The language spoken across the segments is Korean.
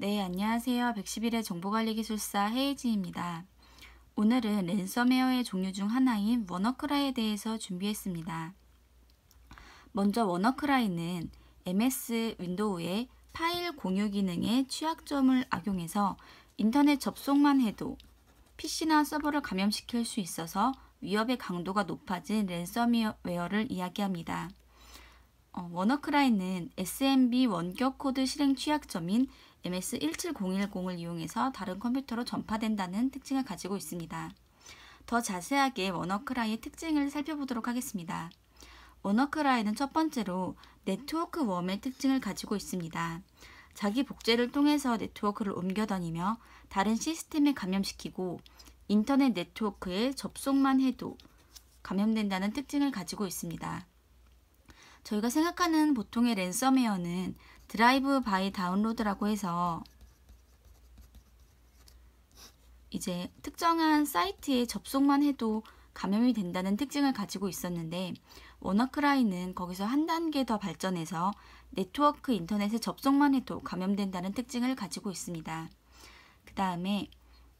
네, 안녕하세요. 111의 정보관리기술사 헤이지입니다. 오늘은 랜섬웨어의 종류 중 하나인 워너크라이에 대해서 준비했습니다. 먼저 워너크라이는 MS 윈도우의 파일 공유 기능의 취약점을 악용해서 인터넷 접속만 해도 PC나 서버를 감염시킬 수 있어서 위협의 강도가 높아진 랜섬웨어를 이야기합니다. 워너크라이는 어, SMB 원격 코드 실행 취약점인 MS17010을 이용해서 다른 컴퓨터로 전파된다는 특징을 가지고 있습니다. 더 자세하게 워너크라이의 특징을 살펴보도록 하겠습니다. 워너크라이는 첫 번째로 네트워크 웜의 특징을 가지고 있습니다. 자기 복제를 통해서 네트워크를 옮겨 다니며 다른 시스템에 감염시키고 인터넷 네트워크에 접속만 해도 감염된다는 특징을 가지고 있습니다. 저희가 생각하는 보통의 랜섬웨어는 드라이브 바이 다운로드라고 해서 이제 특정한 사이트에 접속만 해도 감염이 된다는 특징을 가지고 있었는데 워너크라이는 거기서 한 단계 더 발전해서 네트워크 인터넷에 접속만 해도 감염된다는 특징을 가지고 있습니다. 그 다음에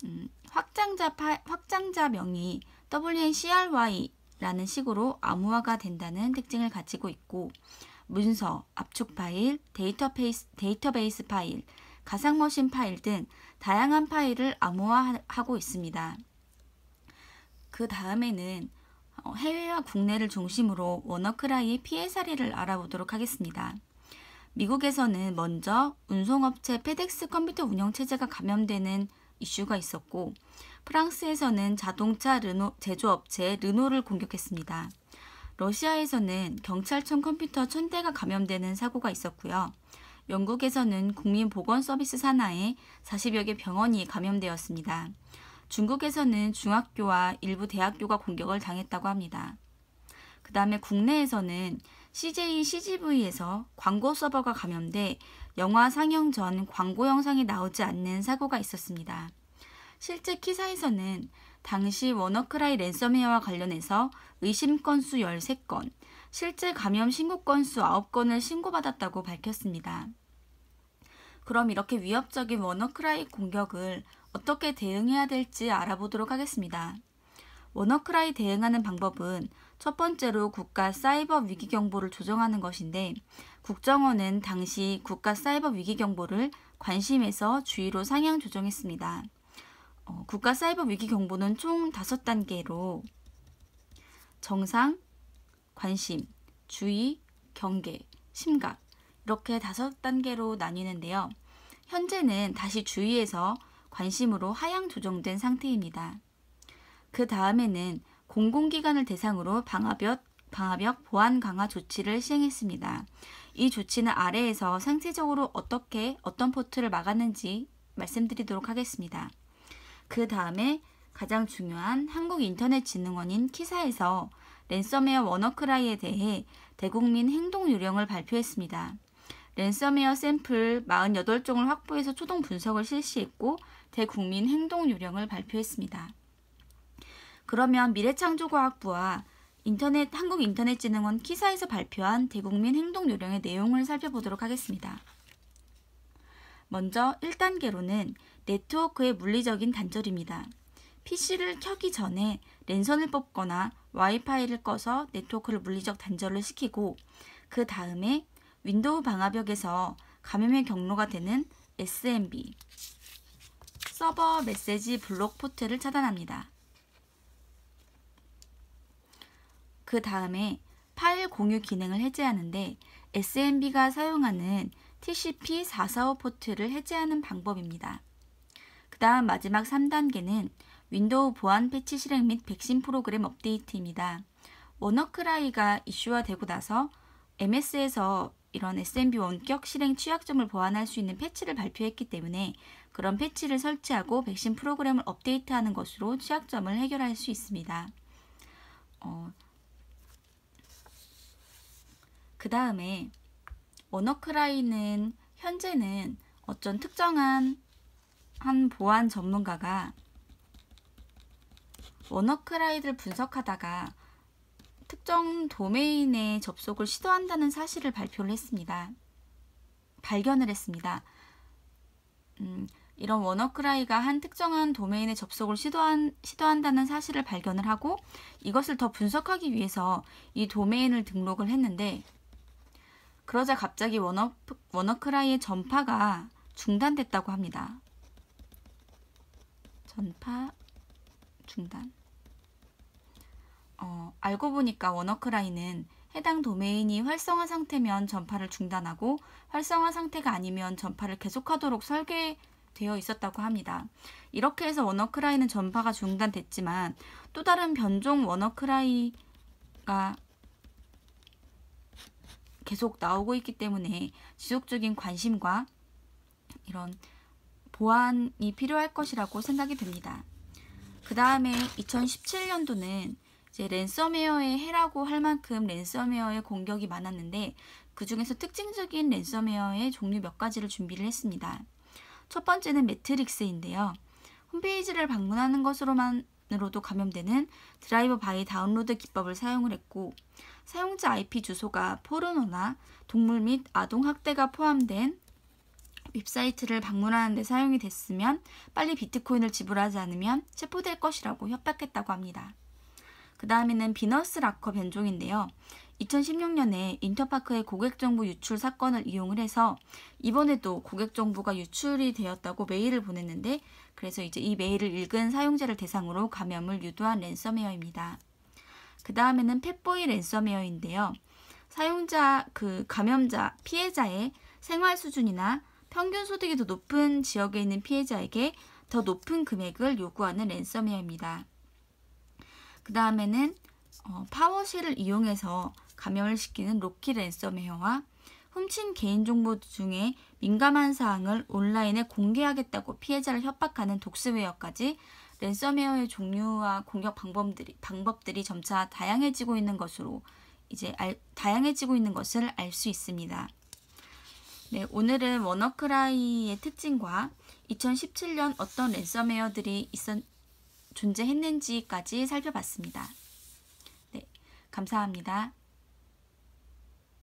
음, 확장자 파, 확장자 명이 WNCRY 라는 식으로 암호화가 된다는 특징을 가지고 있고 문서, 압축 파일, 데이터베이스, 데이터베이스 파일, 가상머신 파일 등 다양한 파일을 암호화하고 있습니다. 그 다음에는 어, 해외와 국내를 중심으로 워너크라이의 피해 사례를 알아보도록 하겠습니다. 미국에서는 먼저 운송업체 페덱스 컴퓨터 운영체제가 감염되는 이슈가 있었고 프랑스에서는 자동차 르노, 제조업체 르노를 공격했습니다. 러시아에서는 경찰청 컴퓨터 천대가 감염되는 사고가 있었고요. 영국에서는 국민보건서비스 산하에 40여 개 병원이 감염되었습니다. 중국에서는 중학교와 일부 대학교가 공격을 당했다고 합니다. 그 다음에 국내에서는 CJ CGV에서 광고 서버가 감염돼 영화 상영 전 광고 영상이 나오지 않는 사고가 있었습니다. 실제 키사에서는 당시 워너크라이 랜섬웨어와 관련해서 의심 건수 13건, 실제 감염 신고 건수 9건을 신고받았다고 밝혔습니다. 그럼 이렇게 위협적인 워너크라이 공격을 어떻게 대응해야 될지 알아보도록 하겠습니다. 워너크라이 대응하는 방법은 첫 번째로 국가 사이버 위기 경보를 조정하는 것인데 국정원은 당시 국가 사이버 위기 경보를 관심에서 주의로 상향 조정했습니다. 어, 국가 사이버 위기 경보는 총 다섯 단계로 정상, 관심, 주의, 경계, 심각 이렇게 다섯 단계로 나뉘는데요. 현재는 다시 주의에서 관심으로 하향 조정된 상태입니다. 그 다음에는 공공기관을 대상으로 방화벽, 방화벽 보안 강화 조치를 시행했습니다. 이 조치는 아래에서 상세적으로 어떻게 어떤 포트를 막았는지 말씀드리도록 하겠습니다. 그 다음에 가장 중요한 한국인터넷진흥원인 키사에서 랜섬웨어 워너크라이에 대해 대국민 행동 요령을 발표했습니다. 랜섬웨어 샘플 48종을 확보해서 초동 분석을 실시했고 대국민 행동 요령을 발표했습니다. 그러면 미래창조과학부와 인터넷 한국인터넷진흥원 키사에서 발표한 대국민 행동 요령의 내용을 살펴보도록 하겠습니다. 먼저 1단계로는 네트워크의 물리적인 단절입니다. PC를 켜기 전에 랜선을 뽑거나 와이파이를 꺼서 네트워크를 물리적 단절을 시키고 그 다음에 윈도우 방화벽에서 감염의 경로가 되는 SMB 서버 메시지 블록 포트를 차단합니다. 그 다음에 파일 공유 기능을 해제하는데 SMB가 사용하는 TCP 445 포트를 해제하는 방법입니다. 그 다음 마지막 3단계는 윈도우 보안 패치 실행 및 백신 프로그램 업데이트입니다. 워너크라이가 이슈화되고 나서 MS에서 이런 SMB 원격 실행 취약점을 보완할 수 있는 패치를 발표했기 때문에 그런 패치를 설치하고 백신 프로그램을 업데이트하는 것으로 취약점을 해결할 수 있습니다. 어, 그 다음에 워너크라이는 현재는 어떤 특정한 한 보안 전문가가 워너크라이를 분석하다가 특정 도메인에 접속을 시도한다는 사실을 발표를 했습니다. 발견을 했습니다. 음, 이런 워너크라이가 한 특정한 도메인에 접속을 시도한, 시도한다는 사실을 발견을 하고 이것을 더 분석하기 위해서 이 도메인을 등록을 했는데 그러자 갑자기 워너, 워너크라이의 전파가 중단됐다고 합니다. 전파 중단. 어, 알고 보니까 워너크라이는 해당 도메인이 활성화 상태면 전파를 중단하고 활성화 상태가 아니면 전파를 계속하도록 설계되어 있었다고 합니다. 이렇게 해서 워너크라이는 전파가 중단됐지만 또 다른 변종 워너크라이가 계속 나오고 있기 때문에 지속적인 관심과 이런 보완이 필요할 것이라고 생각이 됩니다. 그 다음에 2017년도는 이제 랜섬웨어의 해라고 할 만큼 랜섬웨어의 공격이 많았는데 그 중에서 특징적인 랜섬웨어의 종류 몇 가지를 준비를 했습니다. 첫 번째는 매트릭스인데요. 홈페이지를 방문하는 것으로만 으로도 감염되는 드라이브 바이 다운로드 기법을 사용을 했고 사용자 IP 주소가 포르노나 동물 및 아동 학대가 포함된 웹사이트를 방문하는 데 사용이 됐으면 빨리 비트코인을 지불하지 않으면 체포될 것이라고 협박했다고 합니다. 그 다음에는 비너스 락커 변종인데요. 2016년에 인터파크의 고객정보 유출 사건을 이용을 해서 이번에도 고객정보가 유출이 되었다고 메일을 보냈는데 그래서 이제 이 메일을 읽은 사용자를 대상으로 감염을 유도한 랜섬웨어입니다. 그 다음에는 펫보이 랜섬웨어인데요. 사용자, 그 감염자, 피해자의 생활 수준이나 평균 소득이 더 높은 지역에 있는 피해자에게 더 높은 금액을 요구하는 랜섬웨어입니다. 그 다음에는 어, 파워쉘을 이용해서 감염을 시키는 로키 랜섬웨어와 훔친 개인정보 중에 민감한 사항을 온라인에 공개하겠다고 피해자를 협박하는 독스웨어까지 랜섬웨어의 종류와 공격 방법들이, 방법들이 점차 다양해지고 있는 것으로 이제 알, 다양해지고 있는 것을 알 수 있습니다. 네, 오늘은 워너크라이의 특징과 2017년 어떤 랜섬웨어들이 있었, 존재했는지까지 살펴봤습니다. 네, 감사합니다.